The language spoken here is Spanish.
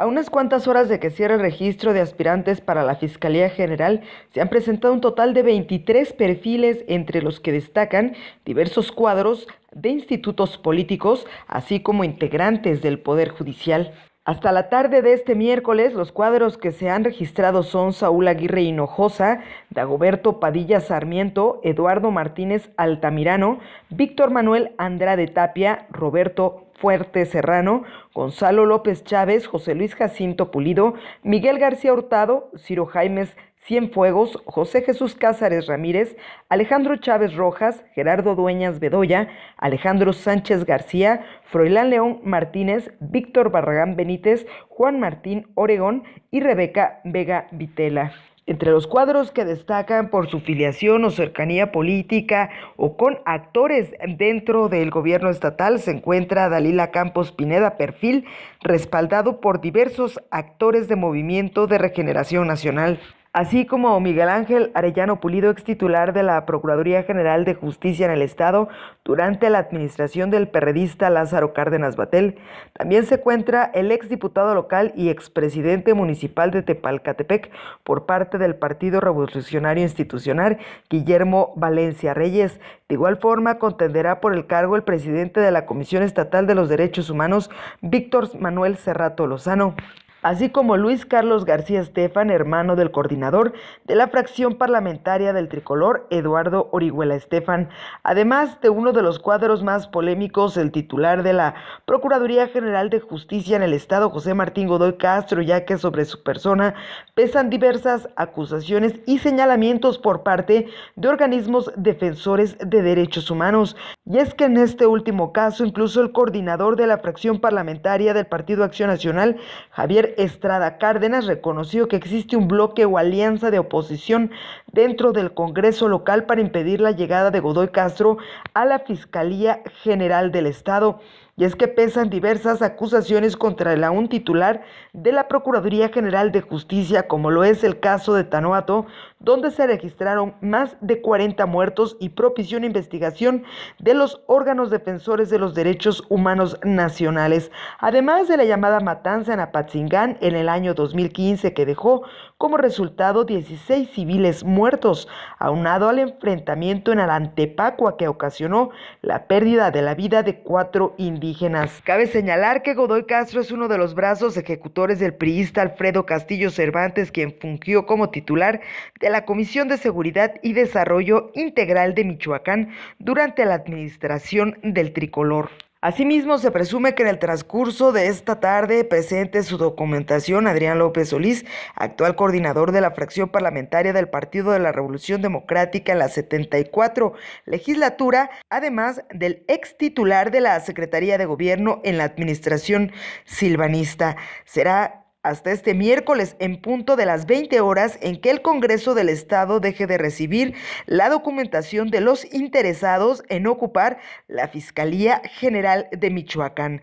A unas cuantas horas de que cierre el registro de aspirantes para la Fiscalía General, se han presentado un total de 23 perfiles, entre los que destacan diversos cuadros de institutos políticos, así como integrantes del Poder Judicial. Hasta la tarde de este miércoles, los cuadros que se han registrado son Saúl Aguirre Hinojosa, Dagoberto Padilla Sarmiento, Eduardo Martínez Altamirano, Víctor Manuel Andrade Tapia, Roberto Fuerte Serrano, Gonzalo López Chávez, José Luis Jacinto Pulido, Miguel García Hurtado, Ciro Jaimes Cienfuegos, José Jesús Cázares Ramírez, Alejandro Chávez Rojas, Gerardo Dueñas Bedoya, Alejandro Sánchez García, Froilán León Martínez, Víctor Barragán Benítez, Juan Martín Oregón y Rebeca Vega Vitela. Entre los cuadros que destacan por su filiación o cercanía política o con actores dentro del gobierno estatal se encuentra Dalila Campos Pineda Perfil, respaldado por diversos actores de Movimiento de Regeneración Nacional así como Miguel Ángel Arellano Pulido, ex titular de la Procuraduría General de Justicia en el Estado durante la administración del perredista Lázaro Cárdenas Batel. También se encuentra el ex diputado local y expresidente municipal de Tepalcatepec por parte del Partido Revolucionario Institucional, Guillermo Valencia Reyes. De igual forma, contenderá por el cargo el presidente de la Comisión Estatal de los Derechos Humanos, Víctor Manuel Serrato Lozano así como Luis Carlos García Estefan, hermano del coordinador de la fracción parlamentaria del tricolor, Eduardo Orihuela Estefan, además de uno de los cuadros más polémicos, el titular de la Procuraduría General de Justicia en el Estado, José Martín Godoy Castro, ya que sobre su persona pesan diversas acusaciones y señalamientos por parte de organismos defensores de derechos humanos. Y es que en este último caso, incluso el coordinador de la fracción parlamentaria del Partido Acción Nacional, Javier Estrada Cárdenas, reconoció que existe un bloque o alianza de oposición dentro del Congreso local para impedir la llegada de Godoy Castro a la Fiscalía General del Estado. Y es que pesan diversas acusaciones contra el aún titular de la Procuraduría General de Justicia, como lo es el caso de Tanoato, donde se registraron más de 40 muertos y propició una investigación de los órganos defensores de los derechos humanos nacionales, además de la llamada matanza en Apatzingán en el año 2015 que dejó como resultado 16 civiles muertos muertos, aunado al enfrentamiento en Alantepacua que ocasionó la pérdida de la vida de cuatro indígenas. Cabe señalar que Godoy Castro es uno de los brazos ejecutores del priista Alfredo Castillo Cervantes, quien fungió como titular de la Comisión de Seguridad y Desarrollo Integral de Michoacán durante la administración del tricolor. Asimismo, se presume que en el transcurso de esta tarde presente su documentación Adrián López Solís, actual coordinador de la fracción parlamentaria del Partido de la Revolución Democrática en la 74 legislatura, además del ex titular de la Secretaría de Gobierno en la Administración Silvanista. Será hasta este miércoles en punto de las 20 horas en que el Congreso del Estado deje de recibir la documentación de los interesados en ocupar la Fiscalía General de Michoacán.